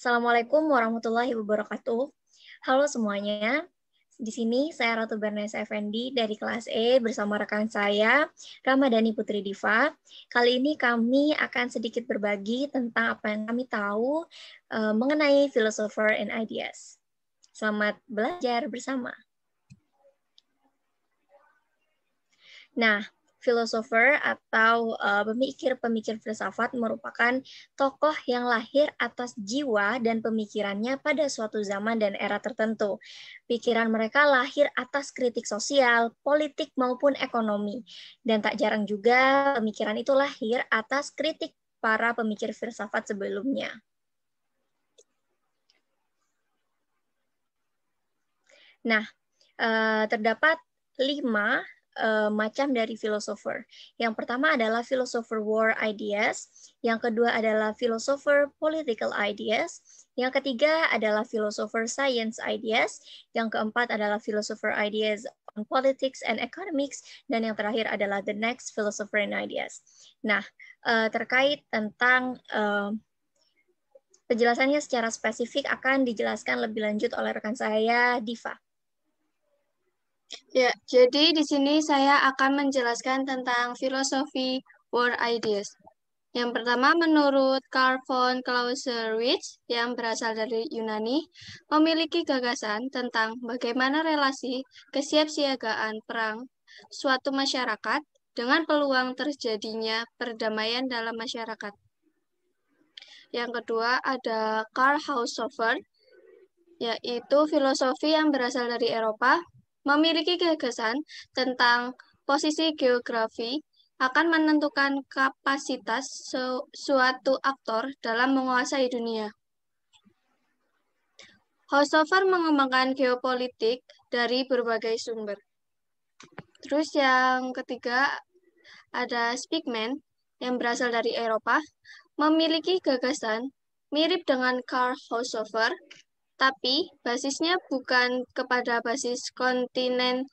Assalamualaikum warahmatullahi wabarakatuh. Halo semuanya. Di sini saya Ratu Bernes Effendi dari kelas E bersama rekan saya Ramadhani Putri Diva. Kali ini kami akan sedikit berbagi tentang apa yang kami tahu uh, mengenai philosopher and ideas. Selamat belajar bersama. Nah, philosopher atau eh, pemikir-pemikir uh, filsafat merupakan tokoh yang lahir atas jiwa dan pemikirannya pada suatu zaman dan era tertentu. Pikiran mereka lahir atas kritik sosial, politik maupun ekonomi. Dan tak jarang juga pemikiran itu lahir atas kritik para pemikir filsafat sebelumnya. Nah, eh, terdapat lima uh, macam dari philosopher. Yang pertama adalah philosopher war ideas, yang kedua adalah philosopher political ideas, yang ketiga adalah philosopher science ideas, yang keempat adalah philosopher ideas on politics and economics, dan yang terakhir adalah the next philosopher and ideas. Nah, uh, terkait tentang uh, penjelasannya secara spesifik akan dijelaskan lebih lanjut oleh rekan saya Diva. Ya, jadi di sini saya akan menjelaskan tentang filosofi War Ideas. Yang pertama, menurut Carl von Clausewitz yang berasal dari Yunani, memiliki gagasan tentang bagaimana relasi kesiapsiagaan perang suatu masyarakat dengan peluang terjadinya perdamaian dalam masyarakat. Yang kedua ada Karl Haushofer, yaitu filosofi yang berasal dari Eropa memiliki gagasan tentang posisi geografi akan menentukan kapasitas su suatu aktor dalam menguasai dunia. Hosover mengembangkan geopolitik dari berbagai sumber. Terus yang ketiga ada Spigman yang berasal dari Eropa, memiliki gagasan mirip dengan Karl Hosover tapi basisnya bukan kepada basis kontinen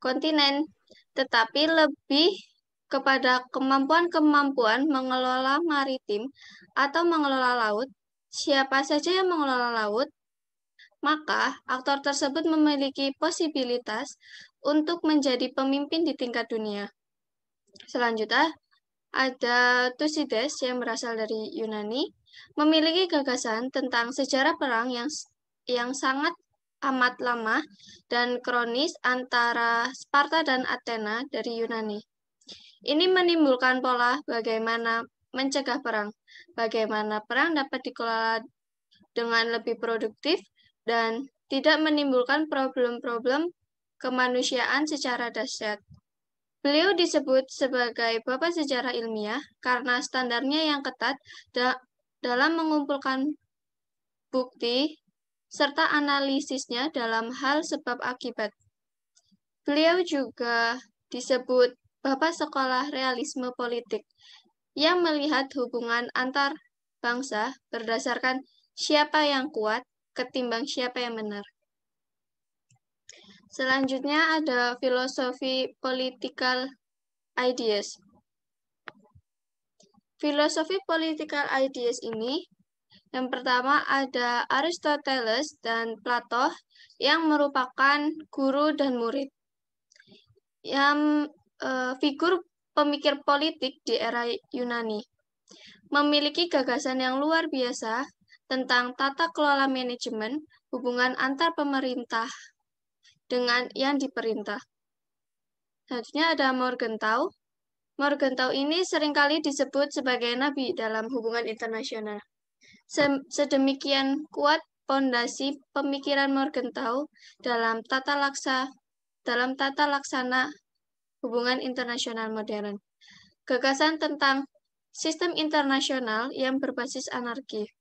kontinen, tetapi lebih kepada kemampuan-kemampuan mengelola maritim atau mengelola laut. Siapa saja yang mengelola laut, maka aktor tersebut memiliki posibilitas untuk menjadi pemimpin di tingkat dunia. Selanjutnya, ada Tucides yang berasal dari Yunani, memiliki gagasan tentang sejarah perang yang yang sangat amat lama dan kronis antara Sparta dan Athena dari Yunani. Ini menimbulkan pola bagaimana mencegah perang, bagaimana perang dapat dikelola dengan lebih produktif dan tidak menimbulkan problem-problem kemanusiaan secara dahsyat. Beliau disebut sebagai bapak sejarah ilmiah karena standarnya yang ketat dalam mengumpulkan bukti serta analisisnya dalam hal sebab akibat. Beliau juga disebut Bapak Sekolah Realisme Politik yang melihat hubungan antar bangsa berdasarkan siapa yang kuat ketimbang siapa yang benar. Selanjutnya ada filosofi political ideas. Filosofi political ideas ini yang pertama ada Aristoteles dan Plato yang merupakan guru dan murid. Yang eh, figur pemikir politik di era Yunani. Memiliki gagasan yang luar biasa tentang tata kelola manajemen hubungan antar pemerintah dengan yang diperintah. Selanjutnya ada Morgenthau. Morgenthau ini seringkali disebut sebagai nabi dalam hubungan internasional. Sedemikian kuat pondasi pemikiran Morgenthau dalam tata laksa dalam tata laksana hubungan internasional modern. Gagasan tentang sistem internasional yang berbasis anarki.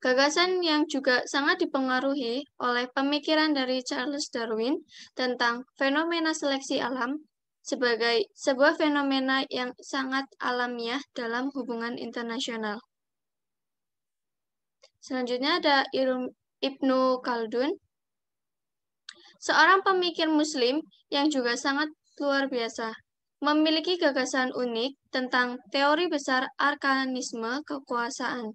Gagasan yang juga sangat dipengaruhi oleh pemikiran dari Charles Darwin tentang fenomena seleksi alam sebagai sebuah fenomena yang sangat alamiah dalam hubungan internasional. Selanjutnya ada Ibnu Khaldun, seorang pemikir muslim yang juga sangat luar biasa. Memiliki gagasan unik tentang teori besar arkanisme kekuasaan.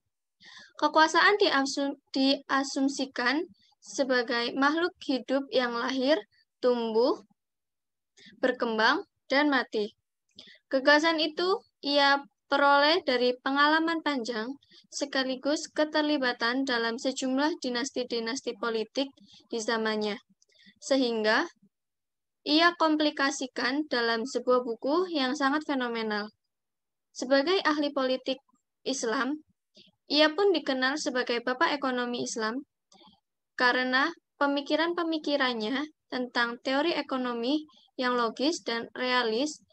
Kekuasaan diasum diasumsikan sebagai makhluk hidup yang lahir, tumbuh, berkembang, dan mati. Gagasan itu ia peroleh dari pengalaman panjang sekaligus keterlibatan dalam sejumlah dinasti-dinasti politik di zamannya. Sehingga ia komplikasikan dalam sebuah buku yang sangat fenomenal. Sebagai ahli politik Islam, ia pun dikenal sebagai Bapak Ekonomi Islam karena pemikiran-pemikirannya tentang teori ekonomi yang logis dan realis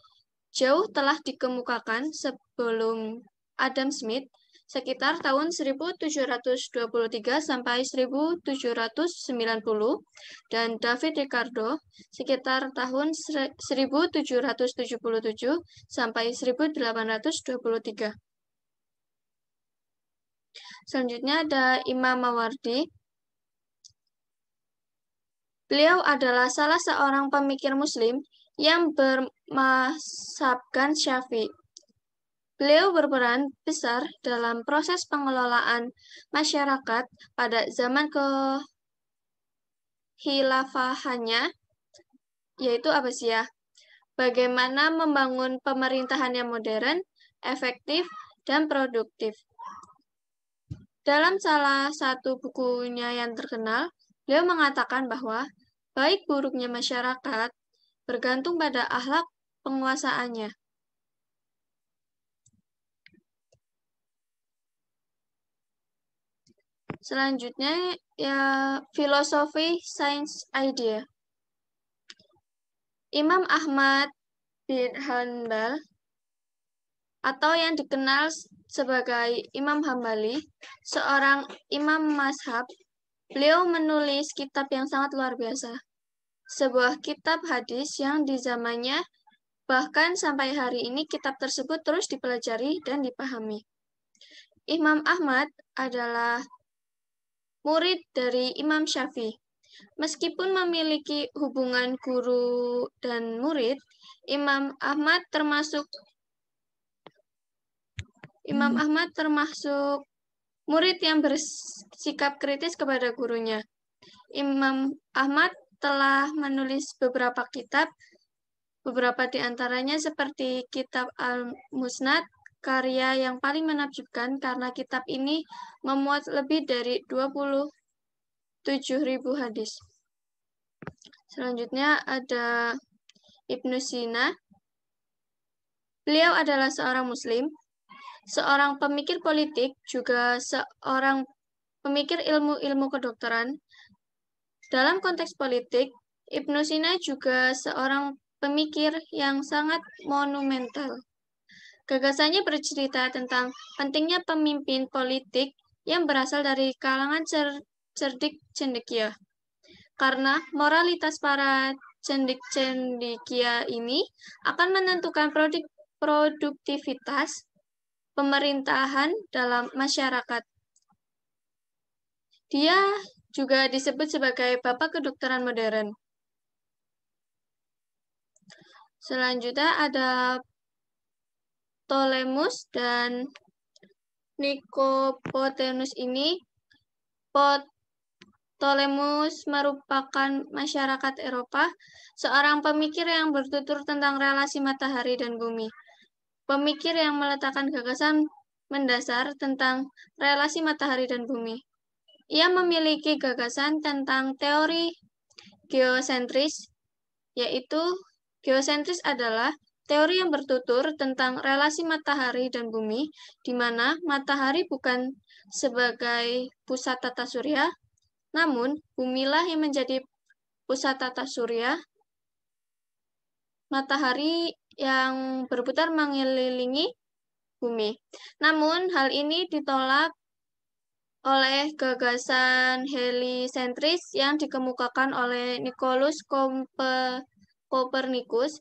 jauh telah dikemukakan sebelum Adam Smith sekitar tahun 1723 sampai 1790 dan David Ricardo sekitar tahun 1777 sampai 1823. Selanjutnya ada Imam Mawardi. Beliau adalah salah seorang pemikir muslim yang bermasabkan Syafi'i. Beliau berperan besar dalam proses pengelolaan masyarakat pada zaman kehilafahannya, yaitu apa sih ya? Bagaimana membangun pemerintahan yang modern, efektif, dan produktif. Dalam salah satu bukunya yang terkenal, beliau mengatakan bahwa baik buruknya masyarakat bergantung pada akhlak penguasaannya. Selanjutnya ya filosofi sains idea. Imam Ahmad bin Hanbal atau yang dikenal sebagai Imam Hambali, seorang imam Mashab, beliau menulis kitab yang sangat luar biasa sebuah kitab hadis yang di zamannya bahkan sampai hari ini kitab tersebut terus dipelajari dan dipahami. Imam Ahmad adalah murid dari Imam Syafi'i. Meskipun memiliki hubungan guru dan murid, Imam Ahmad termasuk Imam Ahmad termasuk murid yang bersikap kritis kepada gurunya. Imam Ahmad telah menulis beberapa kitab, beberapa di antaranya seperti Kitab Al-Musnad, karya yang paling menakjubkan karena kitab ini memuat lebih dari 27 ribu hadis. Selanjutnya ada Ibnu Sina. Beliau adalah seorang muslim, seorang pemikir politik, juga seorang pemikir ilmu-ilmu kedokteran, dalam konteks politik, Ibnu Sina juga seorang pemikir yang sangat monumental. Gagasannya bercerita tentang pentingnya pemimpin politik yang berasal dari kalangan cer cerdik cendekia. Karena moralitas para cendik cendikia ini akan menentukan produk produktivitas pemerintahan dalam masyarakat. Dia juga disebut sebagai bapak kedokteran modern. Selanjutnya ada Ptolemus dan Nicopotenus ini. Ptolemus merupakan masyarakat Eropa, seorang pemikir yang bertutur tentang relasi matahari dan bumi. Pemikir yang meletakkan gagasan mendasar tentang relasi matahari dan bumi. Ia memiliki gagasan tentang teori geosentris, yaitu geosentris adalah teori yang bertutur tentang relasi matahari dan bumi, di mana matahari bukan sebagai pusat tata surya, namun bumilah yang menjadi pusat tata surya. Matahari yang berputar mengelilingi bumi. Namun, hal ini ditolak oleh gagasan helisentris yang dikemukakan oleh Nicolaus Copernicus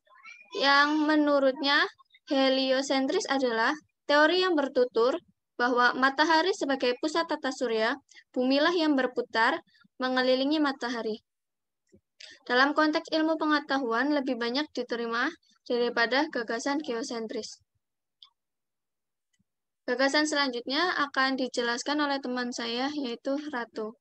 yang menurutnya heliosentris adalah teori yang bertutur bahwa matahari sebagai pusat tata surya, bumilah yang berputar mengelilingi matahari. Dalam konteks ilmu pengetahuan lebih banyak diterima daripada gagasan geosentris. Gagasan selanjutnya akan dijelaskan oleh teman saya, yaitu Ratu.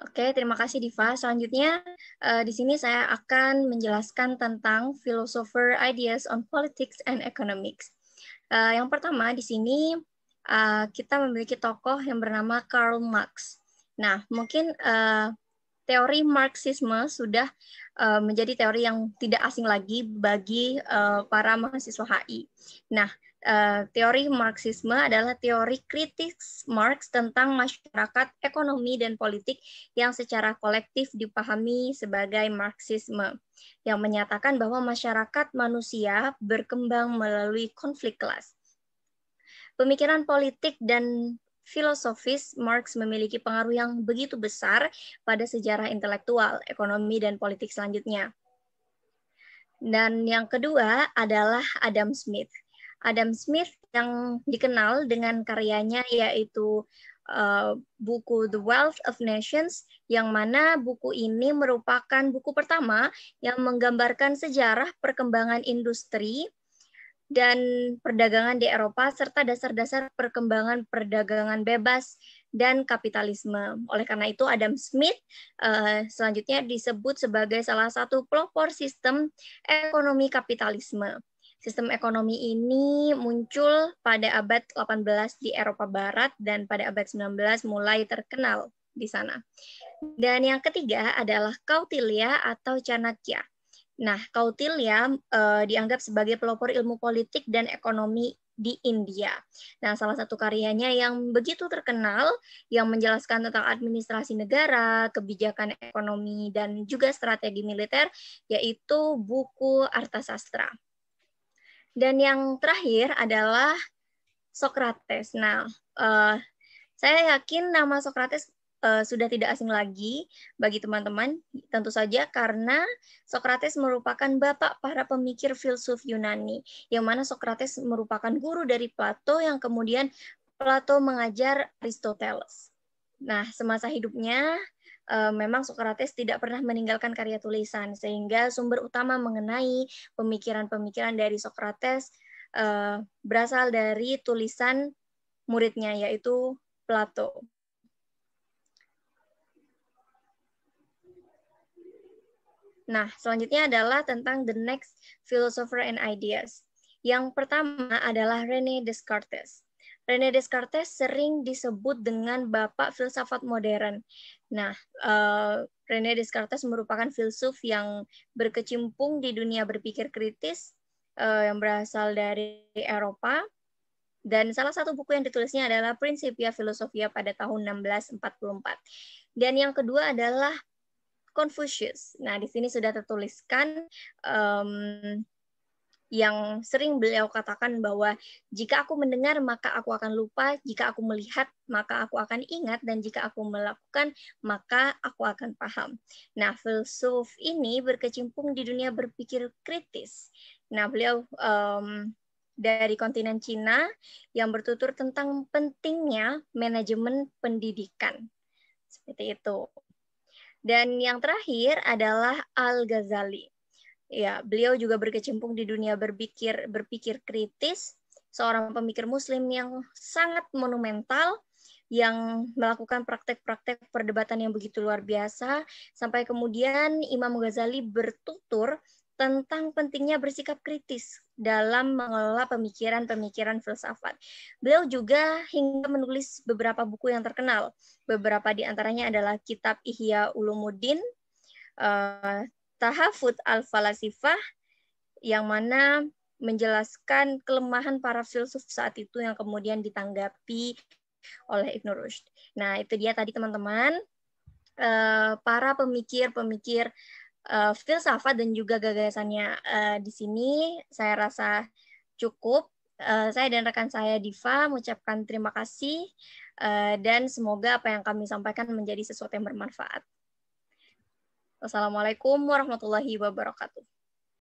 Oke, terima kasih Diva. Selanjutnya, uh, di sini saya akan menjelaskan tentang philosopher ideas on politics and economics. Uh, yang pertama di sini uh, kita memiliki tokoh yang bernama Karl Marx. Nah, mungkin uh, teori Marxisme sudah uh, menjadi teori yang tidak asing lagi bagi uh, para mahasiswa HI. Nah, uh, teori Marxisme adalah teori kritis Marx tentang masyarakat, ekonomi, dan politik yang secara kolektif dipahami sebagai Marxisme, yang menyatakan bahwa masyarakat manusia berkembang melalui konflik kelas. Pemikiran politik dan filosofis, Marx memiliki pengaruh yang begitu besar pada sejarah intelektual, ekonomi, dan politik selanjutnya. Dan yang kedua adalah Adam Smith. Adam Smith yang dikenal dengan karyanya yaitu uh, buku The Wealth of Nations, yang mana buku ini merupakan buku pertama yang menggambarkan sejarah perkembangan industri dan perdagangan di Eropa serta dasar-dasar perkembangan perdagangan bebas dan kapitalisme. Oleh karena itu Adam Smith uh, selanjutnya disebut sebagai salah satu pelopor sistem ekonomi kapitalisme. Sistem ekonomi ini muncul pada abad 18 di Eropa Barat dan pada abad 19 mulai terkenal di sana. Dan yang ketiga adalah Kautilya atau Chanakya. Nah, Kautilya uh, dianggap sebagai pelopor ilmu politik dan ekonomi di India. Nah, salah satu karyanya yang begitu terkenal yang menjelaskan tentang administrasi negara, kebijakan ekonomi dan juga strategi militer yaitu buku Artasastra. Dan yang terakhir adalah Socrates. Nah, uh, saya yakin nama Socrates uh, sudah tidak asing lagi bagi teman-teman, tentu saja karena Socrates merupakan bapak para pemikir filsuf Yunani, yang mana Socrates merupakan guru dari Plato yang kemudian Plato mengajar Aristoteles. Nah, semasa hidupnya uh, memang Socrates tidak pernah meninggalkan karya tulisan, sehingga sumber utama mengenai pemikiran-pemikiran dari Socrates uh, berasal dari tulisan muridnya, yaitu Plato. Nah, selanjutnya adalah tentang the next philosopher and ideas. Yang pertama adalah Rene Descartes. Rene Descartes sering disebut dengan bapak filsafat modern. Nah, uh, René Descartes merupakan filsuf yang berkecimpung di dunia berpikir kritis uh, yang berasal dari Eropa. Dan salah satu buku yang ditulisnya adalah Principia Philosophia pada tahun 1644. Dan yang kedua adalah Confucius. Nah, di sini sudah tertuliskan um, yang sering beliau katakan bahwa jika aku mendengar maka aku akan lupa, jika aku melihat maka aku akan ingat dan jika aku melakukan maka aku akan paham. Nah, filsuf ini berkecimpung di dunia berpikir kritis. Nah, beliau um, dari kontinen Cina yang bertutur tentang pentingnya manajemen pendidikan. Seperti itu. Dan yang terakhir adalah Al-Ghazali. Ya, beliau juga berkecimpung di dunia berpikir berpikir kritis, seorang pemikir muslim yang sangat monumental yang melakukan praktek-praktek perdebatan yang begitu luar biasa sampai kemudian Imam Ghazali bertutur tentang pentingnya bersikap kritis dalam mengelola pemikiran-pemikiran filsafat. Beliau juga hingga menulis beberapa buku yang terkenal. Beberapa di antaranya adalah kitab Ihya Ulumuddin, uh, eh, Tahafut Al-Falasifah, yang mana menjelaskan kelemahan para filsuf saat itu yang kemudian ditanggapi oleh Ibn Rushd. Nah, itu dia tadi teman-teman, eh, para pemikir-pemikir uh, eh, filsafat dan juga gagasannya uh, di sini. Saya rasa cukup. Uh, saya dan rekan saya Diva mengucapkan terima kasih uh, dan semoga apa yang kami sampaikan menjadi sesuatu yang bermanfaat. Wassalamualaikum warahmatullahi wabarakatuh.